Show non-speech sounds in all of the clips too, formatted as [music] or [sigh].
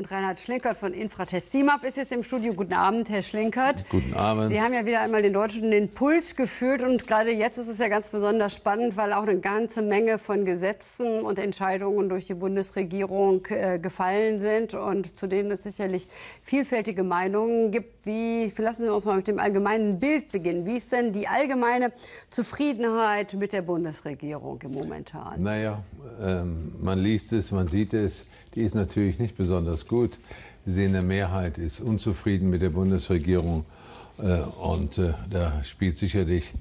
Und Reinhard Schlinkert von Infratestimab ist jetzt im Studio. Guten Abend, Herr Schlinkert. Guten Abend. Sie haben ja wieder einmal den Deutschen den Puls gefühlt. Und gerade jetzt ist es ja ganz besonders spannend, weil auch eine ganze Menge von Gesetzen und Entscheidungen durch die Bundesregierung äh, gefallen sind und zu denen es sicherlich vielfältige Meinungen gibt. Wie, lassen Sie uns mal mit dem allgemeinen Bild beginnen. Wie ist denn die allgemeine Zufriedenheit mit der Bundesregierung im Momentan? Naja, ähm, man liest es, man sieht es. Die ist natürlich nicht besonders gut. Sie sehen, eine Mehrheit ist unzufrieden mit der Bundesregierung. Äh, und äh, da spielt sicherlich,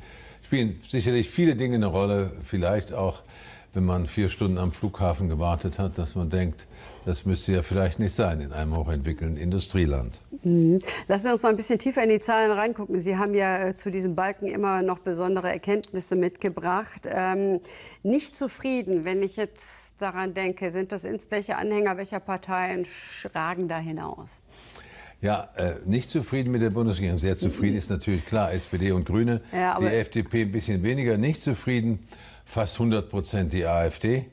spielen sicherlich viele Dinge eine Rolle. Vielleicht auch wenn man vier Stunden am Flughafen gewartet hat, dass man denkt, das müsste ja vielleicht nicht sein in einem hochentwickelten Industrieland. Mhm. Lassen Sie uns mal ein bisschen tiefer in die Zahlen reingucken. Sie haben ja äh, zu diesem Balken immer noch besondere Erkenntnisse mitgebracht. Ähm, nicht zufrieden, wenn ich jetzt daran denke, sind das ins welche Anhänger welcher Parteien schragen da hinaus? Ja, äh, nicht zufrieden mit der Bundesregierung. Sehr zufrieden [laughs] ist natürlich klar SPD und Grüne. Ja, die FDP ein bisschen weniger. Nicht zufrieden fast 100 Prozent die AfD.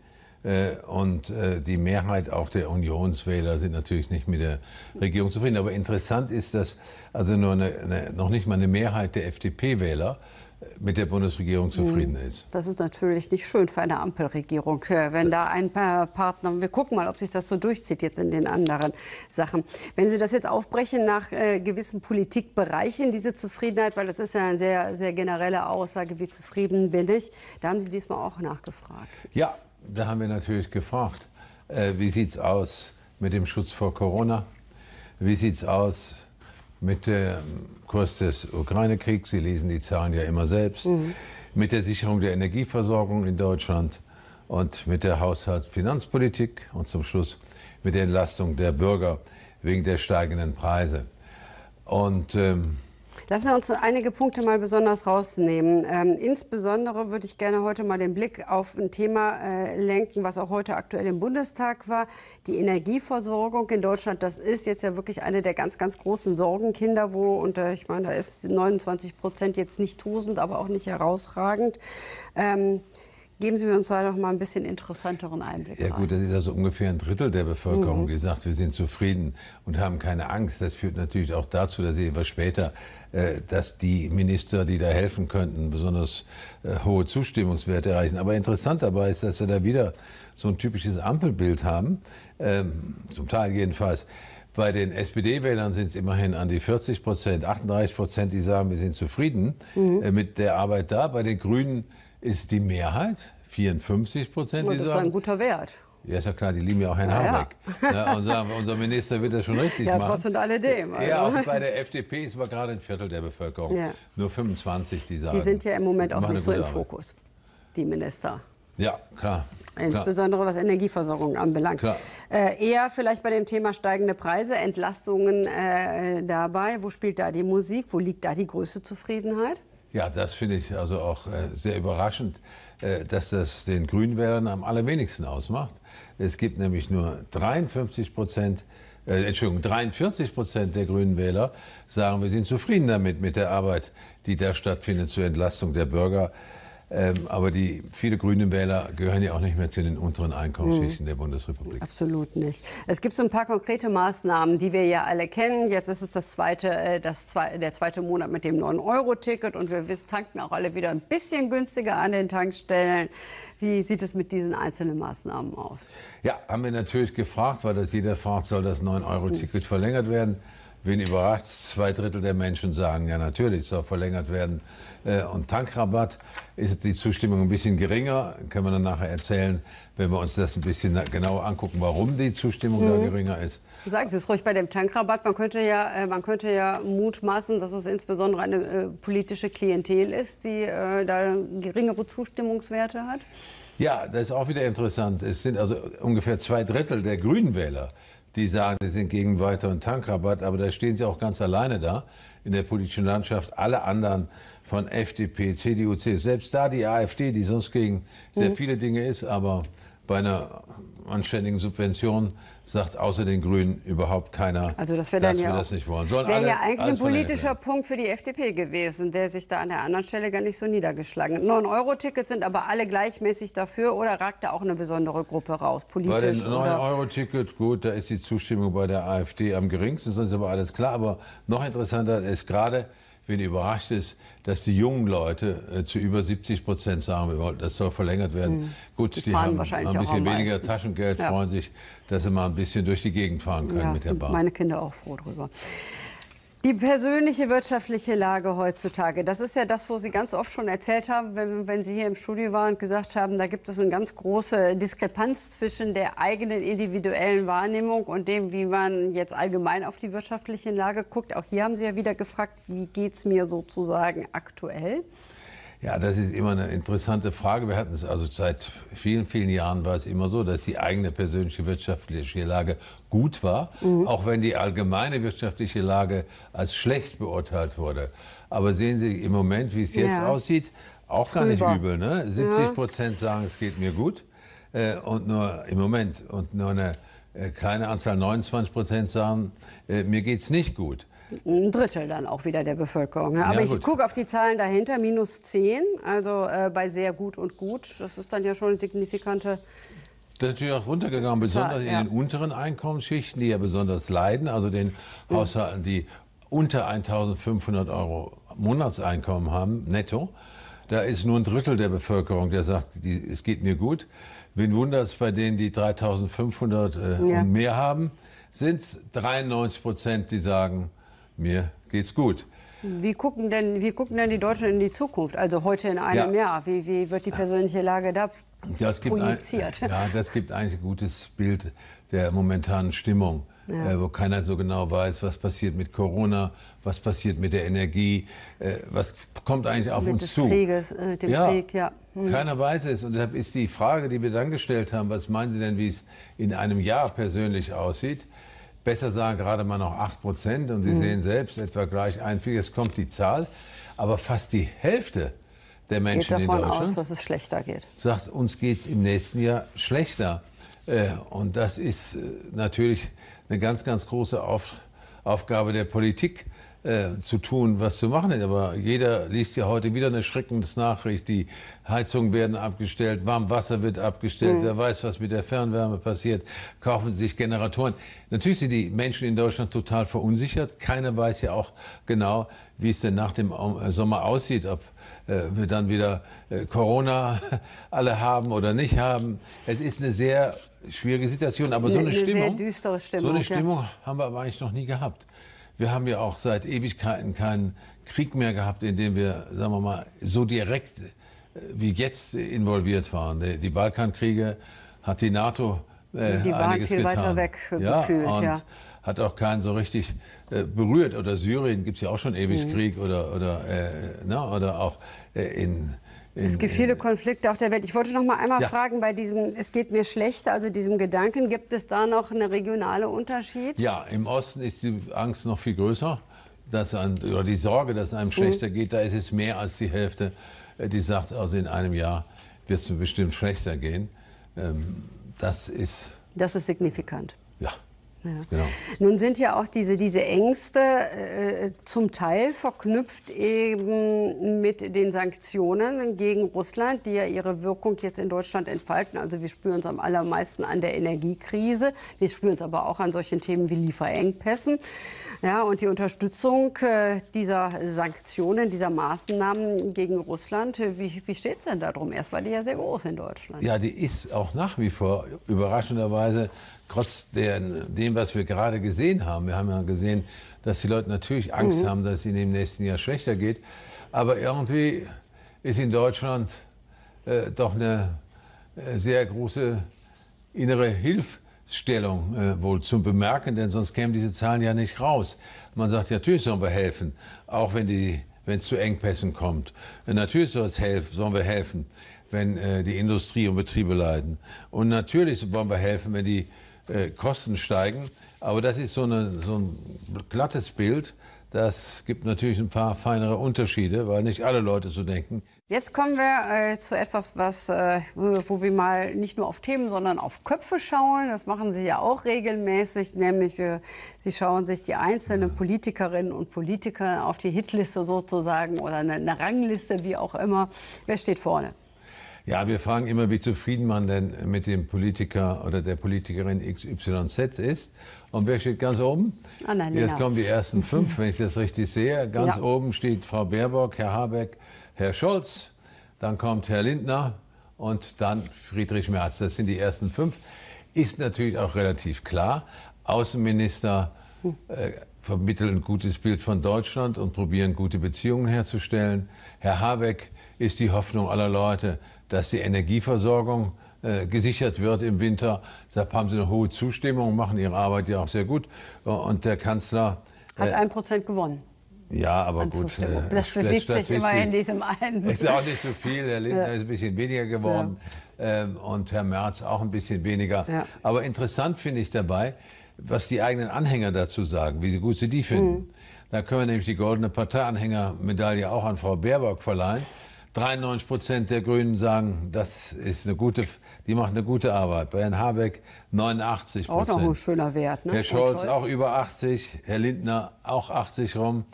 Äh, und äh, die Mehrheit auch der Unionswähler sind natürlich nicht mit der Regierung zufrieden. Aber interessant ist, dass also nur eine, eine, noch nicht mal eine Mehrheit der FDP-Wähler mit der Bundesregierung zufrieden hm. ist. Das ist natürlich nicht schön für eine Ampelregierung, äh, wenn da ein paar Partner, wir gucken mal, ob sich das so durchzieht jetzt in den anderen Sachen. Wenn Sie das jetzt aufbrechen nach äh, gewissen Politikbereichen, diese Zufriedenheit, weil das ist ja eine sehr, sehr generelle Aussage, wie zufrieden bin ich, da haben Sie diesmal auch nachgefragt. Ja, da haben wir natürlich gefragt, äh, wie sieht es aus mit dem Schutz vor Corona? Wie sieht es aus mit dem Kurs des Ukraine-Kriegs, Sie lesen die Zahlen ja immer selbst, mhm. mit der Sicherung der Energieversorgung in Deutschland und mit der Haushaltsfinanzpolitik und zum Schluss mit der Entlastung der Bürger wegen der steigenden Preise. Und ähm, Lassen Sie uns einige Punkte mal besonders rausnehmen. Ähm, insbesondere würde ich gerne heute mal den Blick auf ein Thema äh, lenken, was auch heute aktuell im Bundestag war. Die Energieversorgung in Deutschland, das ist jetzt ja wirklich eine der ganz, ganz großen Sorgenkinder, wo, und äh, ich meine, da ist 29 Prozent jetzt nicht tosend, aber auch nicht herausragend. Ähm, Geben Sie uns da noch mal ein bisschen interessanteren Einblick. Ja rein. gut, das ist also ungefähr ein Drittel der Bevölkerung, mhm. die sagt, wir sind zufrieden und haben keine Angst. Das führt natürlich auch dazu, da sehen wir später, äh, dass die Minister, die da helfen könnten, besonders äh, hohe Zustimmungswerte erreichen. Aber interessant dabei ist, dass wir da wieder so ein typisches Ampelbild haben, ähm, zum Teil jedenfalls. Bei den SPD-Wählern sind es immerhin an die 40 Prozent, 38 Prozent, die sagen, wir sind zufrieden mhm. Äh, mit der Arbeit da. Bei den Grünen ist die Mehrheit, 54 Prozent, die das sagen, ist ein guter Wert. Ja, ist ja klar, die lieben ja auch Herrn Habeck. Ja. [laughs] Ne, unser, unser, Minister wird das schon richtig ja, machen. Ja, trotz also. und alledem. Also. Ja, auch bei der FDP ist aber gerade ein Viertel der Bevölkerung. Ja. Nur 25, die sagen. Die sind ja im Moment auch nicht so im Fokus, die Minister. Ja, klar. Insbesondere klar. was Energieversorgung anbelangt. Äh, eher vielleicht bei dem Thema steigende Preise, Entlastungen äh, dabei. Wo spielt da die Musik? Wo liegt da die größte Zufriedenheit? Ja, das finde ich also auch äh, sehr überraschend, äh, dass das den Grünwählern am allerwenigsten ausmacht. Es gibt nämlich nur 53 Prozent, äh, Entschuldigung, 43 Prozent der Grünen Wähler sagen, wir sind zufrieden damit, mit der Arbeit, die da stattfindet zur Entlastung der Bürger. Ähm, aber die viele grüne Wähler gehören ja auch nicht mehr zu den unteren Einkommensschichten mhm. der Bundesrepublik. Absolut nicht. Es gibt so ein paar konkrete Maßnahmen, die wir ja alle kennen. Jetzt ist es das zweite, äh, das zwei, der zweite Monat mit dem 9-Euro-Ticket und wir tanken auch alle wieder ein bisschen günstiger an den Tankstellen. Wie sieht es mit diesen einzelnen Maßnahmen aus? Ja, haben wir natürlich gefragt, weil das jeder fragt, soll das 9-Euro-Ticket mhm. verlängert werden? Wen überrascht, zwei Drittel der Menschen sagen, ja natürlich, soll verlängert werden. Äh, und Tankrabatt ist die Zustimmung ein bisschen geringer, können wir dann nachher erzählen, wenn wir uns das ein bisschen genauer angucken, warum die Zustimmung mhm. da geringer ist. Sagen Sie es ruhig bei dem Tankrabatt, man könnte ja, äh, man könnte ja mutmaßen, dass es insbesondere eine äh, politische Klientel ist, die äh, da geringere Zustimmungswerte hat. Ja, das ist auch wieder interessant. Es sind also ungefähr zwei Drittel der Grünwähler, die sagen, sie sind gegen weiteren Tankrabatt, aber da stehen sie auch ganz alleine da in der politischen Landschaft. Alle anderen von FDP, CDU, CSU, selbst da die AfD, die sonst gegen sehr mhm. viele Dinge ist, aber bei einer anständigen Subvention sagt außer den Grünen überhaupt keiner, also das dass ja wir das nicht wollen. Das Wäre ja eigentlich ein politischer Punkt für die FDP gewesen, der sich da an der anderen Stelle gar nicht so niedergeschlagen hat. 9-Euro-Tickets sind aber alle gleichmäßig dafür oder ragt da auch eine besondere Gruppe raus, politisch? Bei dem 9-Euro-Ticket, gut, da ist die Zustimmung bei der AfD am geringsten, sonst ist aber alles klar. Aber noch interessanter ist gerade, bin überrascht ist, dass die jungen Leute äh, zu über 70 Prozent sagen, wir das soll verlängert werden. Mhm. Gut, die, die haben ein bisschen weniger Taschengeld, ja. freuen sich, dass sie mal ein bisschen durch die Gegend fahren können ja, mit der Bahn. Meine Kinder auch froh drüber. Die persönliche wirtschaftliche Lage heutzutage, das ist ja das, wo Sie ganz oft schon erzählt haben, wenn, wenn Sie hier im Studio waren und gesagt haben, da gibt es eine ganz große Diskrepanz zwischen der eigenen individuellen Wahrnehmung und dem, wie man jetzt allgemein auf die wirtschaftliche Lage guckt. Auch hier haben Sie ja wieder gefragt, wie geht es mir sozusagen aktuell? Ja, das ist immer eine interessante Frage. Wir hatten es also seit vielen, vielen Jahren war es immer so, dass die eigene persönliche wirtschaftliche Lage gut war, mhm. auch wenn die allgemeine wirtschaftliche Lage als schlecht beurteilt wurde. Aber sehen Sie im Moment, wie es jetzt ja. aussieht, auch gar nicht übel. Ne? 70 Prozent sagen, es geht mir gut. Äh, und nur im Moment und nur eine äh, kleine Anzahl, 29 Prozent sagen, äh, mir es nicht gut. Ein Drittel dann auch wieder der Bevölkerung. Ne? Aber ja, ich gucke auf die Zahlen dahinter, minus 10, also äh, bei sehr gut und gut. Das ist dann ja schon eine signifikante das ist natürlich auch runtergegangen, besonders ja, ja. in den unteren Einkommensschichten, die ja besonders leiden, also den hm. Haushalten, die unter 1.500 Euro Monatseinkommen haben, netto. Da ist nur ein Drittel der Bevölkerung, der sagt, die, es geht mir gut. Wen wundert es bei denen, die 3.500 äh, ja. und mehr haben? Sind es 93 Prozent, die sagen, mir geht's gut. Wie gucken, denn, wie gucken denn die Deutschen in die Zukunft? Also heute in einem ja. Jahr. Wie, wie wird die persönliche Lage da das projiziert? Ein, ja, das gibt eigentlich ein gutes Bild der momentanen Stimmung, ja. äh, wo keiner so genau weiß, was passiert mit Corona, was passiert mit der Energie, äh, was kommt eigentlich auf mit uns des zu. Krieges, mit äh, dem ja, Krieg, ja. Hm. Keiner weiß es. Und deshalb ist die Frage, die wir dann gestellt haben, was meinen Sie denn, wie es in einem Jahr persönlich aussieht, besser sagen, gerade mal noch 8 Prozent. Und Sie mhm. sehen selbst etwa gleich ein, jetzt kommt die Zahl. Aber fast die Hälfte der Menschen geht davon in Deutschland aus, dass es schlechter geht. sagt, uns geht es im nächsten Jahr schlechter. Äh, und das ist äh, natürlich eine ganz, ganz große Aufgabe der Politik, äh, zu tun, was zu machen ist. Aber jeder liest ja heute wieder eine Nachricht. Die Heizungen werden abgestellt, Warmwasser wird abgestellt, mhm. wer weiß, was mit der Fernwärme passiert, kaufen sich Generatoren. Natürlich sind die Menschen in Deutschland total verunsichert. Keiner weiß ja auch genau, wie es denn nach dem äh, Sommer aussieht, ob äh, wir dann wieder äh, Corona [laughs] alle haben oder nicht haben. Es ist eine sehr schwierige Situation, aber so eine, eine Stimmung, Stimmung, so eine Stimmung ja. haben wir aber eigentlich noch nie gehabt. Wir haben ja auch seit Ewigkeiten keinen Krieg mehr gehabt, in dem wir, sagen wir mal, so direkt äh, wie jetzt involviert waren. Die Balkankriege hat die NATO äh, die waren viel getan. weiter weg ja, gefühlt, und ja. Hat auch keinen so richtig äh, berührt. Oder Syrien gibt es ja auch schon ewig mhm. Krieg oder, oder, äh, na, oder auch äh, in es gibt viele Konflikte auf der Welt. Ich wollte noch mal einmal ja. fragen bei diesem es geht mir schlecht, also diesem Gedanken, gibt es da noch einen regionalen Unterschied? Ja, im Osten ist die Angst noch viel größer, dass an, oder die Sorge, dass einem mhm. schlechter mhm. geht, da ist es mehr als die Hälfte, äh, die sagt, also in einem Jahr wird es mir bestimmt schlechter gehen. Ähm, das ist Das ist signifikant. Ja. Genau. Nun sind ja auch diese, diese Ängste äh, äh, zum Teil verknüpft eben mit den Sanktionen gegen Russland, die ja ihre Wirkung jetzt in Deutschland entfalten. Also wir spüren es am allermeisten an der Energiekrise, wir spüren es aber auch an solchen Themen wie Lieferengpässen. Ja, und die Unterstützung äh, dieser Sanktionen, dieser Maßnahmen gegen Russland, äh, wie, wie steht es denn darum? Erst war die ja sehr groß in Deutschland. Ja, die ist auch nach wie vor überraschenderweise trotz der, dem, was wir gerade gesehen haben, wir haben ja gesehen, dass die Leute natürlich Angst mhm. haben, dass es ihnen im nächsten Jahr schlechter geht. Aber irgendwie ist in Deutschland äh, doch eine äh, sehr große innere Hilfsstellung äh, wohl zu bemerken, denn sonst kämen diese Zahlen ja nicht raus. Man sagt, ja, natürlich sollen wir helfen, auch wenn die wenn es zu Engpässen kommt. Äh, natürlich soll es helfen, sollen wir helfen, wenn äh, die Industrie und Betriebe leiden. Und natürlich wollen wir helfen, wenn die äh, Kosten steigen. Aber das ist so, eine, so ein glattes Bild. Das gibt natürlich ein paar feinere Unterschiede, weil nicht alle Leute so denken. Jetzt kommen wir äh, zu etwas, was, äh, wo wir mal nicht nur auf Themen, sondern auf Köpfe schauen. Das machen Sie ja auch regelmäßig, nämlich wir, Sie schauen sich die einzelnen Politikerinnen und Politiker auf die Hitliste sozusagen oder eine, eine Rangliste, wie auch immer. Wer steht vorne? Ja, wir fragen immer, wie zufrieden man denn mit dem Politiker oder der Politikerin XYZ ist. Und wer steht ganz oben? Annalena. Ah, Jetzt kommen die ersten fünf, wenn ich das richtig sehe. Ganz ja. oben steht Frau Baerbock, Herr Habeck, Herr Scholz, dann kommt Herr Lindner und dann Friedrich Merz. Das sind die ersten fünf. Ist natürlich auch relativ klar. Außenminister äh, vermitteln ein gutes Bild von Deutschland und probieren gute Beziehungen herzustellen. Herr Habeck ist die Hoffnung aller Leute dass die Energieversorgung äh, gesichert wird im Winter. Deshalb haben sie eine hohe Zustimmung, machen ihre Arbeit ja auch sehr gut. Äh, und der Kanzler. Äh, Hat ein Prozent gewonnen. Ja, aber gut. Äh, das bewegt sich immer in diesem einen. Ist auch nicht so [laughs] viel. Herr Lindner ja. ist ein bisschen weniger geworden ja. Ähm, und Herr Merz auch ein bisschen weniger. Ja. Aber interessant finde ich dabei, was die eigenen Anhänger dazu sagen, wie gut sie die finden. Mhm. Da können wir nämlich die Goldene Parteianhängermedaille auch an Frau Baerbock verleihen. 93 Prozent der Grünen sagen, das ist eine gute, die machen eine gute Arbeit. Bei Herrn Habeck 89 Prozent. Auch noch ein schöner Wert. Ne? Herr Scholz auch über 80, Herr Lindner auch 80 rum,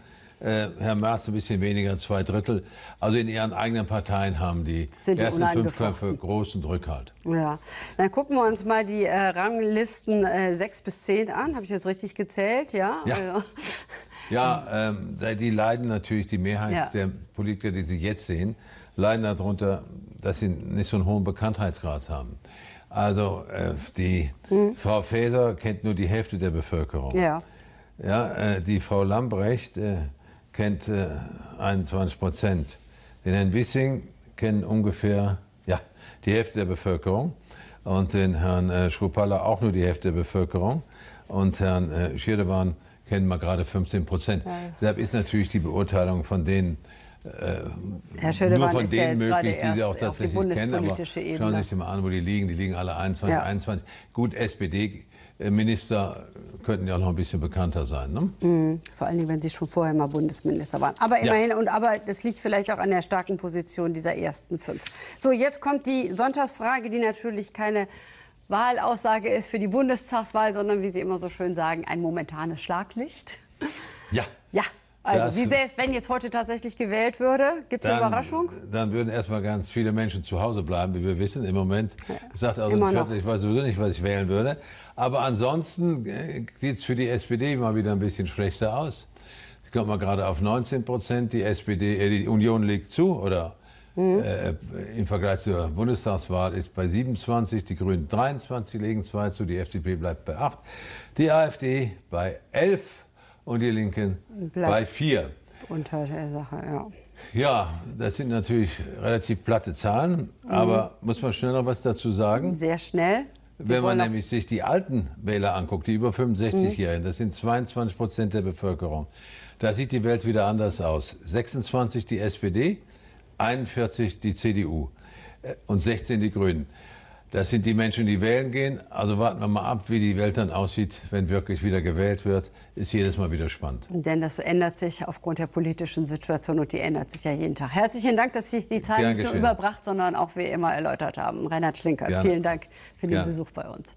äh, Herr Merz ein bisschen weniger, zwei Drittel. Also in ihren eigenen Parteien haben die, Sind die ersten fünf Köpfe großen Rückhalt. Ja, dann gucken wir uns mal die äh, Ranglisten äh, 6 bis 10 an. Habe ich jetzt richtig gezählt? Ja. ja. Also, ja, ähm, die leiden natürlich, die Mehrheit ja. der Politiker, die Sie jetzt sehen, leiden darunter, dass sie nicht so einen hohen Bekanntheitsgrad haben. Also äh, die mhm. Frau Faeser kennt nur die Hälfte der Bevölkerung. Ja. Ja, äh, die Frau Lambrecht äh, kennt 21 äh, Prozent. Den Herrn Wissing kennen ungefähr ja, die Hälfte der Bevölkerung. Und den Herrn äh, Schrupalla auch nur die Hälfte der Bevölkerung. Und Herrn äh, Schirdewan kennen mal gerade 15 Prozent. Ja, Deshalb ist natürlich die Beurteilung von denen, äh, Herr nur von ist denen ja möglich, die sie auch tatsächlich auf kennen. Aber Ebene. schauen Sie sich mal an, wo die liegen. Die liegen alle 21, ja. 21. Gut, SPD Minister könnten ja noch ein bisschen bekannter sein. Ne? Mhm. Vor allen Dingen, wenn sie schon vorher mal Bundesminister waren. Aber immerhin, ja. und aber das liegt vielleicht auch an der starken Position dieser ersten fünf. So, jetzt kommt die Sonntagsfrage, die natürlich keine Wahlaussage ist für die Bundestagswahl, sondern wie Sie immer so schön sagen, ein momentanes Schlaglicht. Ja. Ja. Also, das, wie sähe es, wenn jetzt heute tatsächlich gewählt würde? Gibt es eine Überraschung? Dann würden erstmal ganz viele Menschen zu Hause bleiben, wie wir wissen. Im Moment ja, sagt also ein Viertel, ich weiß sowieso nicht, was ich wählen würde. Aber ansonsten äh, sieht es für die SPD mal wieder ein bisschen schlechter aus. Sie kommt mal gerade auf 19 Prozent. Die SPD, äh, die Union legt zu oder Mhm. Äh, Im Vergleich zur Bundestagswahl ist bei 27, die Grünen 23, legen 2 zu, die FDP bleibt bei 8, die AfD bei 11 und die Linken bleibt bei 4. Unter der Sache, ja. Ja, das sind natürlich relativ platte Zahlen, mhm. aber muss man schnell noch was dazu sagen? Sehr schnell. Wenn man nämlich sich die alten Wähler anguckt, die über 65-Jährigen, mhm. das sind 22 Prozent der Bevölkerung, da sieht die Welt wieder anders aus. 26 die SPD, 41 die CDU äh, und 16 die Grünen. Das sind die Menschen, die wählen gehen. Also warten wir mal ab, wie die Welt dann aussieht, wenn wirklich wieder gewählt wird. Ist jedes Mal wieder spannend. Denn das ändert sich aufgrund der politischen Situation und die ändert sich ja jeden Tag. Herzlichen Dank, dass Sie die Zahlen nicht nur überbracht, sondern auch wie immer erläutert haben. Reinhard Schlinker, Gerne. vielen Dank für den Gerne. Besuch bei uns.